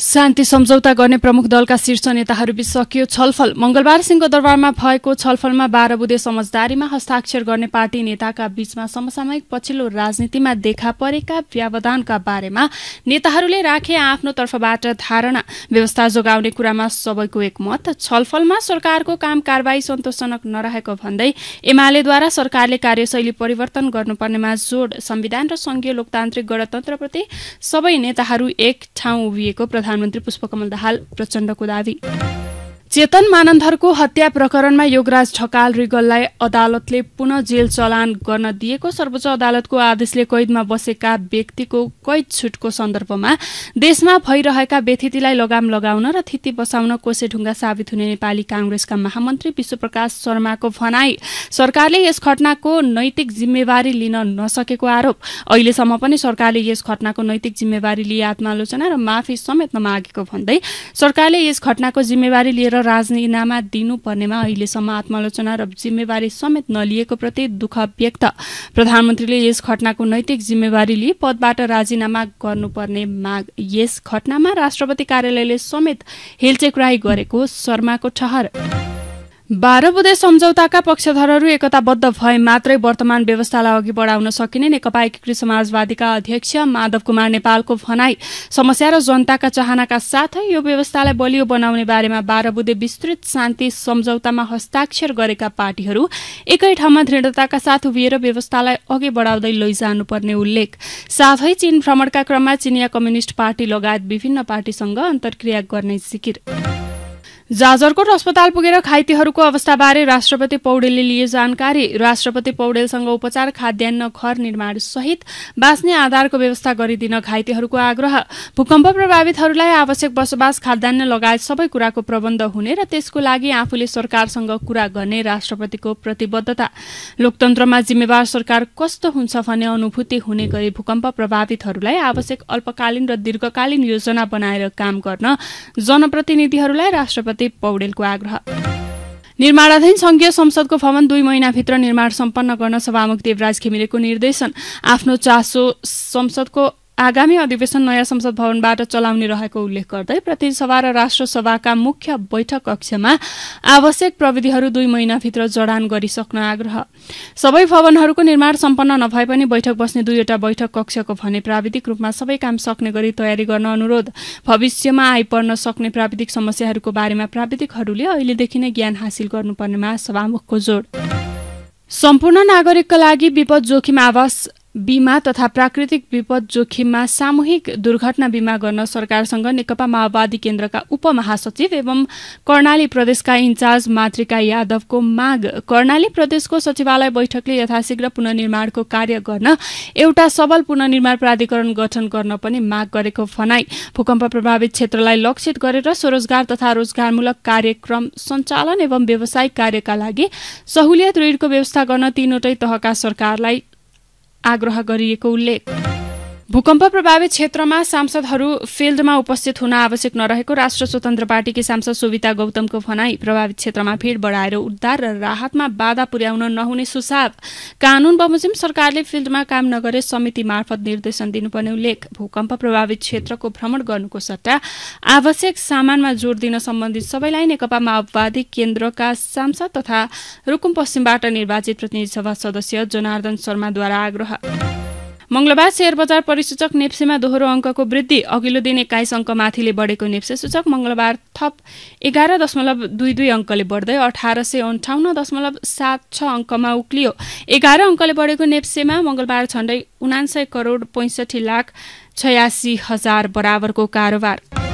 शान्ति सम्झौता गर्ने प्रमुख दलका शीर्ष नेताहरू बीच सकियो छलफल मंगलबार सिंहको दरबारमा भएको छलफलमा बाह्र बुधे समझदारीमा हस्ताक्षर गर्ने पार्टी नेताका बीचमा समसामयिक पछिल्लो राजनीतिमा देखा परेका व्यावधानका बारेमा नेताहरूले राखे आफ्नो तर्फबाट धारणा व्यवस्था जोगाउने कुरामा सबैको एकमत छलफलमा सरकारको काम कारवाही सन्तोषजनक नरहेको भन्दै एमालेद्वारा सरकारले कार्यशैली परिवर्तन गर्नुपर्नेमा जोड संविधान र संघीय लोकतान्त्रिक गणतन्त्रप्रति सबै नेताहरू एक ठाउँ उभिएको प्रधानमन्त्री पुष्पकमल दाहाल प्रचण्डको दावी चेतन मानन्धरको हत्या प्रकरणमा योगराज ठकाल रिगललाई अदालतले पुनः जेल चलान गर्न दिएको सर्वोच्च अदालतको आदेशले कैदमा बसेका व्यक्तिको कैद छुटको सन्दर्भमा देशमा भइरहेका व्यथितिलाई लगाम लगाउन र थिति बसाउन ढुङ्गा साबित हुने नेपाली काङ्ग्रेसका महामन्त्री विश्वप्रकाश शर्माको भनाई सरकारले यस घटनाको नैतिक जिम्मेवारी लिन नसकेको आरोप अहिलेसम्म पनि सरकारले यस घटनाको नैतिक जिम्मेवारी लिए आत्मालोचना र माफी समेत नमागेको भन्दै सरकारले यस घटनाको जिम्मेवारी लिएर राजनीतिमा दिनुपर्नेमा अहिलेसम्म आत्मालोचना र जिम्मेवारी समेत नलिएको प्रति दुःख व्यक्त प्रधानमन्त्रीले यस घटनाको नैतिक जिम्मेवारी लिए पदबाट राजीनामा गर्नुपर्ने माग यस घटनामा राष्ट्रपति कार्यालयले समेत हेलचेक्राई गरेको शर्माको ठहर बाह्र बुधे सम्झौताका पक्षधरहरू एकताबद्ध भए मात्रै वर्तमान व्यवस्थालाई अघि बढाउन सकिने नेकपा एकीकृत समाजवादीका अध्यक्ष माधव कुमार नेपालको भनाई समस्या र जनताका चाहनाका साथै यो व्यवस्थालाई बलियो बनाउने बारेमा बाह्र बुधे विस्तृत शान्ति सम्झौतामा हस्ताक्षर गरेका पार्टीहरू एकै ठाउँमा दृढताका साथ उभिएर व्यवस्थालाई अघि बढाउँदै लैजानुपर्ने उल्लेख साथै चीन भ्रमणका क्रममा चिनिया कम्युनिष्ट पार्टी लगायत विभिन्न पार्टीसँग अन्तर्क्रिया गर्ने जिकिर जाजरकोट अस्पताल पुगेर घाइतेहरूको अवस्थाबारे राष्ट्रपति पौडेलले लिए जानकारी राष्ट्रपति पौडेलसँग उपचार खाद्यान्न घर निर्माण सहित बाँच्ने आधारको व्यवस्था गरिदिन घाइतेहरूको आग्रह भूकम्प प्रभावितहरूलाई आवश्यक बसोबास खाद्यान्न लगायत सबै कुराको प्रबन्ध हुने र त्यसको लागि आफूले सरकारसँग कुरा गर्ने राष्ट्रपतिको प्रतिबद्धता लोकतन्त्रमा जिम्मेवार सरकार कस्तो हुन्छ भन्ने अनुभूति हुने गरी भूकम्प प्रभावितहरूलाई आवश्यक अल्पकालीन र दीर्घकालीन योजना बनाएर काम गर्न जनप्रतिनिधिहरूलाई राष्ट्रपति प्रदीप पौडेलको आग्रह निर्माणाधीन संघीय संसदको भवन दुई महिनाभित्र निर्माण सम्पन्न गर्न सभामुख देवराज घिमिरेको निर्देशन आफ्नो चासो संसदको आगामी अधिवेशन नयाँ संसद भवनबाट चलाउने रहेको उल्लेख गर्दै प्रतिनिधिसभा र राष्ट्रसभाका मुख्य बैठक कक्षमा आवश्यक प्रविधिहरू दुई महिनाभित्र जडान गरिसक्न आग्रह सबै भवनहरूको निर्माण सम्पन्न नभए पनि बैठक बस्ने दुईवटा बैठक कक्षको भने प्राविधिक रूपमा सबै काम सक्ने गरी तयारी गर्न अनुरोध भविष्यमा आइपर्न सक्ने प्राविधिक समस्याहरूको बारेमा प्राविधिकहरूले अहिलेदेखि नै ज्ञान हासिल गर्नुपर्नेमा सभामुखको जोड सम्पूर्ण नागरिकका लागि विपद जोखिम आवास बीमा तथा प्राकृतिक विपद जोखिममा सामूहिक दुर्घटना बीमा गर्न सरकारसँग नेकपा माओवादी केन्द्रका उपमहासचिव एवं कर्णाली प्रदेशका इन्चार्ज मातृका यादवको माग कर्णाली प्रदेशको सचिवालय बैठकले यथाशीघ्र पुननिर्माणको कार्य गर्न एउटा सबल पुननिर्माण प्राधिकरण गठन गर्न पनि माग गरेको भनाई भूकम्प प्रभावित क्षेत्रलाई लक्षित गरेर स्वरोजगार तथा रोजगारमूलक कार्यक्रम सञ्चालन एवं व्यावसायिक कार्यका लागि सहुलियत ऋणको व्यवस्था गर्न तीनवटै तहका सरकारलाई आग्रह गरिएको उल्लेख भूकम्प प्रभावित क्षेत्रमा सांसदहरू फिल्डमा उपस्थित हुन आवश्यक नरहेको राष्ट्र स्वतन्त्र पार्टीकी सांसद सुविता गौतमको भनाई प्रभावित क्षेत्रमा भीड़ बढाएर उद्धार र राहतमा बाधा पुर्याउन नहुने सुझाव कानून बमोजिम सरकारले फिल्डमा काम नगरे समिति मार्फत निर्देशन दिनुपर्ने उल्लेख भूकम्प प्रभावित क्षेत्रको भ्रमण गर्नुको सट्टा आवश्यक सामानमा जोड दिन सम्बन्धित सबैलाई नेकपा माओवादी केन्द्रका सांसद तथा रुकुम पश्चिमबाट निर्वाचित प्रतिनिधि सभा सदस्य जनार्दन शर्माद्वारा आग्रह मङ्गलबार शेयर बजार परिसूचक नेप्सेमा दोहोरो अङ्कको वृद्धि अघिल्लो दिन एक्काइस अङ्क माथिले बढेको नेप्से सूचक मंगलबार थप एघार दशमलव दुई दुई अङ्कले बढ्दै अठार सय अन्ठाउन्न दशमलव सात छ अङ्कमा उक्लियो एघार अङ्कले बढेको नेप्सेमा मङ्गलबार झण्डै उनान्सय करोड पैँसठी लाख छयासी हजार बराबरको कारोबार